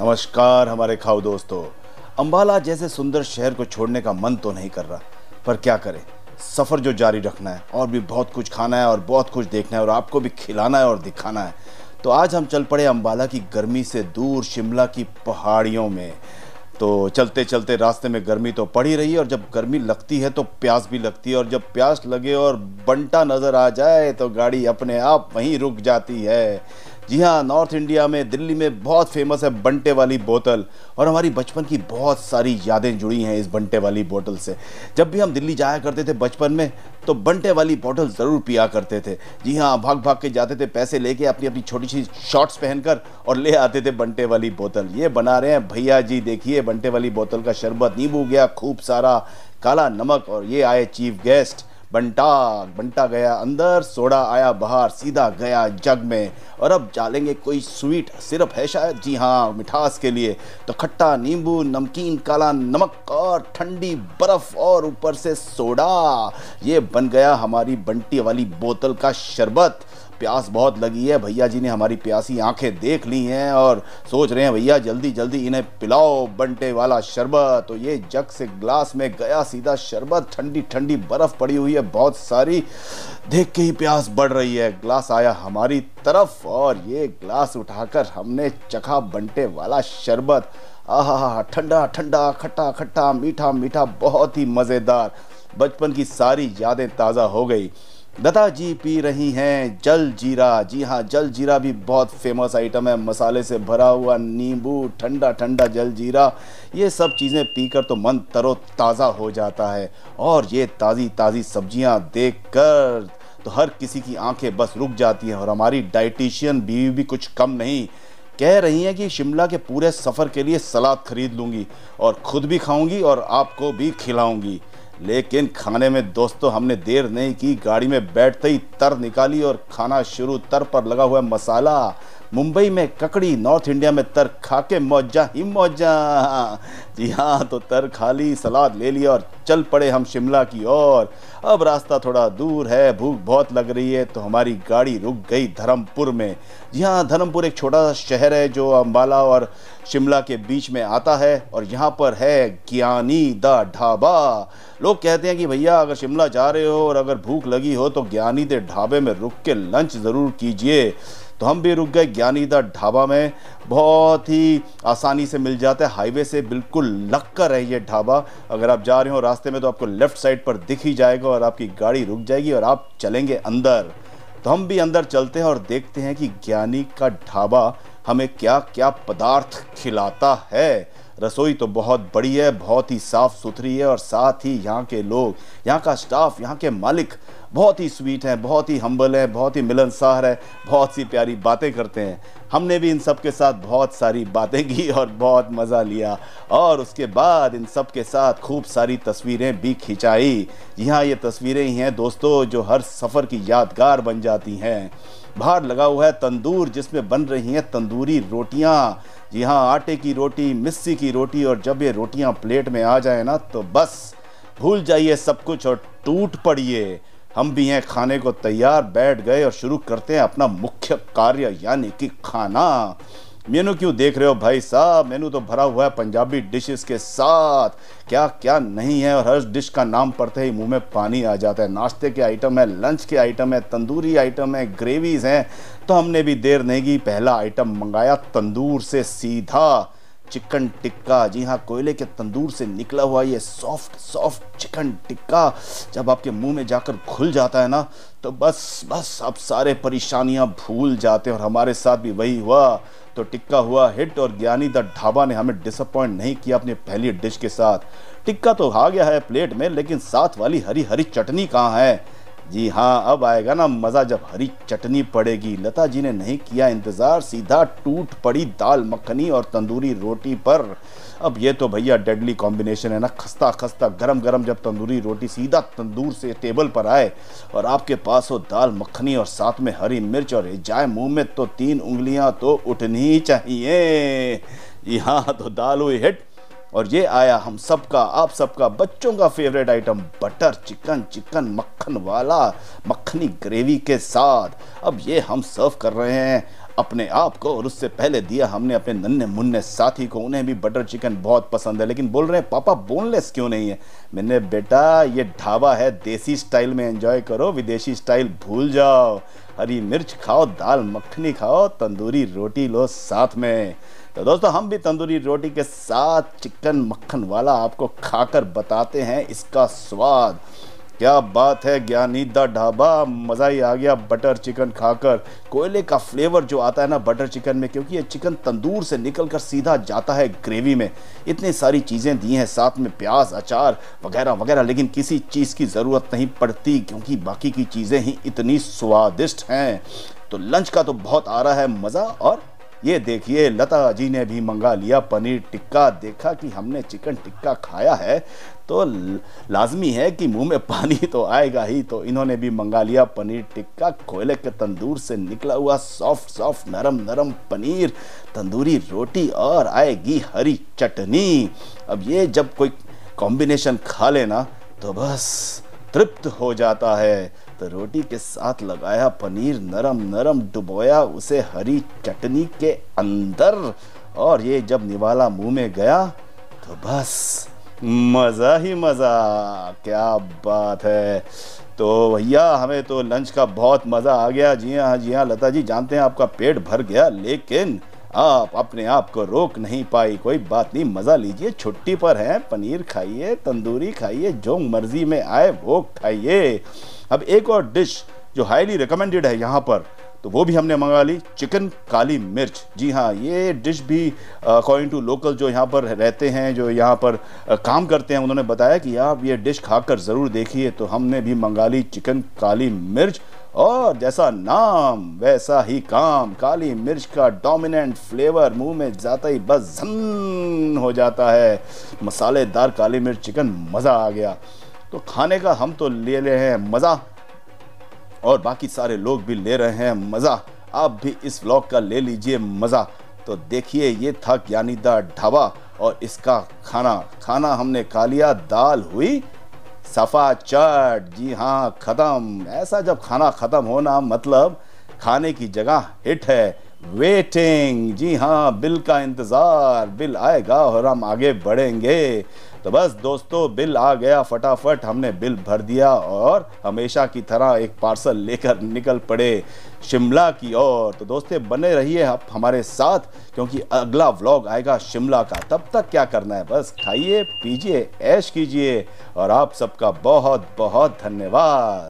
नमस्कार हमारे खाओ दोस्तों अम्बाला जैसे सुंदर शहर को छोड़ने का मन तो नहीं कर रहा पर क्या करें सफ़र जो जारी रखना है और भी बहुत कुछ खाना है और बहुत कुछ देखना है और आपको भी खिलाना है और दिखाना है तो आज हम चल पड़े अम्बाला की गर्मी से दूर शिमला की पहाड़ियों में तो चलते चलते रास्ते में गर्मी तो पड़ी रही है और जब गर्मी लगती है तो प्यास भी लगती है और जब प्यास लगे और बंटा नज़र आ जाए तो गाड़ी अपने आप वहीं रुक जाती है जी हाँ नॉर्थ इंडिया में दिल्ली में बहुत फेमस है बंटे वाली बोतल और हमारी बचपन की बहुत सारी यादें जुड़ी हैं इस बंटे वाली बोतल से जब भी हम दिल्ली जाया करते थे बचपन में तो बंटे वाली बोतल ज़रूर पिया करते थे जी हाँ भाग भाग के जाते थे पैसे लेके अपनी अपनी छोटी सी शॉर्ट्स पहनकर और ले आते थे बंटे वाली बोतल ये बना रहे हैं भैया जी देखिए बंटे वाली बोतल का शरबत नींबू गया खूब सारा काला नमक और ये आए चीफ गेस्ट बंटा बंटा गया अंदर सोडा आया बाहर सीधा गया जग में और अब डालेंगे कोई स्वीट सिरप है शायद जी हाँ मिठास के लिए तो खट्टा नींबू नमकीन काला नमक और ठंडी बर्फ़ और ऊपर से सोडा ये बन गया हमारी बंटी वाली बोतल का शरबत प्यास बहुत लगी है भैया जी ने हमारी प्यासी आंखें देख ली हैं और सोच रहे हैं भैया जल्दी जल्दी इन्हें पिलाओ बंटे वाला शरबत तो ये जग से ग्लास में गया सीधा शरबत ठंडी ठंडी बर्फ़ पड़ी हुई है बहुत सारी देख के ही प्यास बढ़ रही है ग्लास आया हमारी तरफ और ये ग्लास उठाकर हमने चखा बंटे वाला शरबत आहा ठंडा ठंडा खट्टा खट्टा मीठा मीठा बहुत ही मज़ेदार बचपन की सारी यादें ताज़ा हो गई दादा जी पी रही हैं जल जीरा जी हाँ जल जीरा भी बहुत फेमस आइटम है मसाले से भरा हुआ नींबू ठंडा ठंडा जल जीरा ये सब चीज़ें पीकर तो मन तरो ताज़ा हो जाता है और ये ताज़ी ताज़ी सब्जियां देखकर तो हर किसी की आंखें बस रुक जाती हैं और हमारी डाइटिशियन बीवी भी कुछ कम नहीं कह रही हैं कि शिमला के पूरे सफ़र के लिए सलाद खरीद लूँगी और ख़ुद भी खाऊँगी और आपको भी खिलाऊँगी लेकिन खाने में दोस्तों हमने देर नहीं की गाड़ी में बैठते ही तर निकाली और खाना शुरू तर पर लगा हुआ मसाला मुंबई में ककड़ी नॉर्थ इंडिया में तर खा के मौजा ही मौजा जी हाँ तो तर खा ली सलाद ले लिया और चल पड़े हम शिमला की ओर अब रास्ता थोड़ा दूर है भूख बहुत लग रही है तो हमारी गाड़ी रुक गई धर्मपुर में जी हाँ धर्मपुर एक छोटा सा शहर है जो अम्बाला और शिमला के बीच में आता है और यहाँ पर है ज्ञानी द ढाबा लोग कहते हैं कि भैया अगर शिमला जा रहे हो और अगर भूख लगी हो तो ज्ञानी दे ढाबे में रुक के लंच ज़रूर कीजिए तो हम भी रुक गए ज्ञानी दर ढाबा में बहुत ही आसानी से मिल जाता है हाईवे से बिल्कुल लग कर है ये ढाबा अगर आप जा रहे हो रास्ते में तो आपको लेफ्ट साइड पर दिख ही जाएगा और आपकी गाड़ी रुक जाएगी और आप चलेंगे अंदर तो हम भी अंदर चलते हैं और देखते हैं कि ज्ञानी का ढाबा हमें क्या क्या पदार्थ खिलाता है रसोई तो बहुत बड़ी है बहुत ही साफ़ सुथरी है और साथ ही यहाँ के लोग यहाँ का स्टाफ यहाँ के मालिक बहुत ही स्वीट हैं बहुत ही हम्बल हैं बहुत ही मिलनसार है बहुत सी प्यारी बातें करते हैं हमने भी इन सब के साथ बहुत सारी बातें की और बहुत मज़ा लिया और उसके बाद इन सब के साथ खूब सारी तस्वीरें भी खिंचाई यहाँ ये तस्वीरें ही हैं दोस्तों जो हर सफ़र की यादगार बन जाती हैं बाहर लगा हुआ है तंदूर जिसमें बन रही हैं तंदूरी रोटियाँ जी हाँ आटे की रोटी मिस्सी की रोटी और जब ये रोटियाँ प्लेट में आ जाए ना तो बस भूल जाइए सब कुछ और टूट पड़िए हम भी हैं खाने को तैयार बैठ गए और शुरू करते हैं अपना मुख्य कार्य यानी कि खाना मेनू क्यों देख रहे हो भाई साहब मेनू तो भरा हुआ है पंजाबी डिशेस के साथ क्या क्या नहीं है और हर डिश का नाम पढ़ते ही मुंह में पानी आ जाता है नाश्ते के आइटम है लंच के आइटम है तंदूरी आइटम है ग्रेवीज़ हैं तो हमने भी देर नहीं की पहला आइटम मंगाया तंदूर से सीधा चिकन टिक्का जी हाँ कोयले के तंदूर से निकला हुआ ये सॉफ्ट सॉफ्ट चिकन टिक्का जब आपके मुंह में जाकर घुल जाता है ना तो बस बस आप सारे परेशानियां भूल जाते हैं और हमारे साथ भी वही हुआ तो टिक्का हुआ हिट और ज्ञानी द ढाबा ने हमें डिसअपॉइंट नहीं किया अपनी पहली डिश के साथ टिक्का तो आ गया है प्लेट में लेकिन साथ वाली हरी हरी चटनी कहाँ है जी हाँ अब आएगा ना मज़ा जब हरी चटनी पड़ेगी लता जी ने नहीं किया इंतज़ार सीधा टूट पड़ी दाल मखनी और तंदूरी रोटी पर अब ये तो भैया डेडली कॉम्बिनेशन है ना खस्ता खस्ता गरम गरम जब तंदूरी रोटी सीधा तंदूर से टेबल पर आए और आपके पास हो दाल मखनी और साथ में हरी मिर्च और जाए मुंह में तो तीन उंगलियां तो उठनी चाहिए यहाँ हाँ तो दाल हुई हिट और ये आया हम सबका आप सबका बच्चों का favourite item butter chicken chicken मक्खन वाला मक्खनी ग्रेवी के साथ अब ये हम सर्व कर रहे हैं अपने आप को और उससे पहले दिया हमने अपने नन्हे मुन्ने साथी को उन्हें भी बटर चिकन बहुत पसंद है लेकिन बोल रहे हैं पापा बोनलेस क्यों नहीं है मैंने बेटा ये ढाबा है देसी स्टाइल में एंजॉय करो विदेशी स्टाइल भूल जाओ हरी मिर्च खाओ दाल मक्खनी खाओ तंदूरी रोटी लो साथ में तो दोस्तों हम भी तंदूरी रोटी के साथ चिकन मक्खन वाला आपको खाकर बताते हैं इसका स्वाद क्या बात है ज्ञानी द ढाबा मज़ा ही आ गया बटर चिकन खाकर कोयले का फ्लेवर जो आता है ना बटर चिकन में क्योंकि ये चिकन तंदूर से निकल कर सीधा जाता है ग्रेवी में इतनी सारी चीज़ें दी हैं साथ में प्याज अचार वगैरह वगैरह लेकिन किसी चीज़ की ज़रूरत नहीं पड़ती क्योंकि बाकी की चीज़ें ही इतनी स्वादिष्ट हैं तो लंच का तो बहुत आ रहा है मज़ा और ये देखिए लता जी ने भी मंगा लिया पनीर टिक्का देखा कि हमने चिकन टिक्का खाया है तो लाजमी है कि मुंह में पानी तो आएगा ही तो इन्होंने भी मंगा लिया पनीर टिक्का कोयले के तंदूर से निकला हुआ सॉफ्ट सॉफ्ट नरम नरम पनीर तंदूरी रोटी और आएगी हरी चटनी अब ये जब कोई कॉम्बिनेशन खा लेना तो बस तृप्त हो जाता है तो रोटी के साथ लगाया पनीर नरम नरम डुबोया उसे हरी चटनी के अंदर और ये जब निवाला मुंह में गया तो बस मज़ा ही मज़ा क्या बात है तो भैया हमें तो लंच का बहुत मज़ा आ गया जी हाँ जी हाँ लता जी जानते हैं आपका पेट भर गया लेकिन आप अपने आप को रोक नहीं पाई कोई बात नहीं मज़ा लीजिए छुट्टी पर हैं पनीर खाइए तंदूरी खाइए जो मर्ज़ी में आए वो खाइए अब एक और डिश जो हाईली रिकमेंडेड है यहाँ पर तो वो भी हमने मंगा ली चिकन काली मिर्च जी हाँ ये डिश भी अकॉर्डिंग टू लोकल जो यहाँ पर रहते हैं जो यहाँ पर काम करते हैं उन्होंने बताया कि आप ये डिश खाकर ज़रूर देखिए तो हमने भी मंगा ली चिकन काली मिर्च और जैसा नाम वैसा ही काम काली मिर्च का डोमिनेंट फ्लेवर मुंह में जाता ही बस जन हो जाता है मसालेदार काली मिर्च चिकन मज़ा आ गया तो खाने का हम तो ले रहे हैं मज़ा और बाकी सारे लोग भी ले रहे हैं मज़ा आप भी इस व्लॉग का ले लीजिए मज़ा तो देखिए ये था ज्ञानी ढाबा और इसका खाना खाना हमने खा लिया दाल हुई सफ़ा चाट जी हाँ ख़त्म ऐसा जब खाना ख़त्म होना मतलब खाने की जगह हिट है वेटिंग जी हाँ बिल का इंतज़ार बिल आएगा और हम आगे बढ़ेंगे तो बस दोस्तों बिल आ गया फटाफट हमने बिल भर दिया और हमेशा की तरह एक पार्सल लेकर निकल पड़े शिमला की ओर तो दोस्तों बने रहिए आप हमारे साथ क्योंकि अगला व्लॉग आएगा शिमला का तब तक क्या करना है बस खाइए पीजिए ऐश कीजिए और आप सबका बहुत बहुत धन्यवाद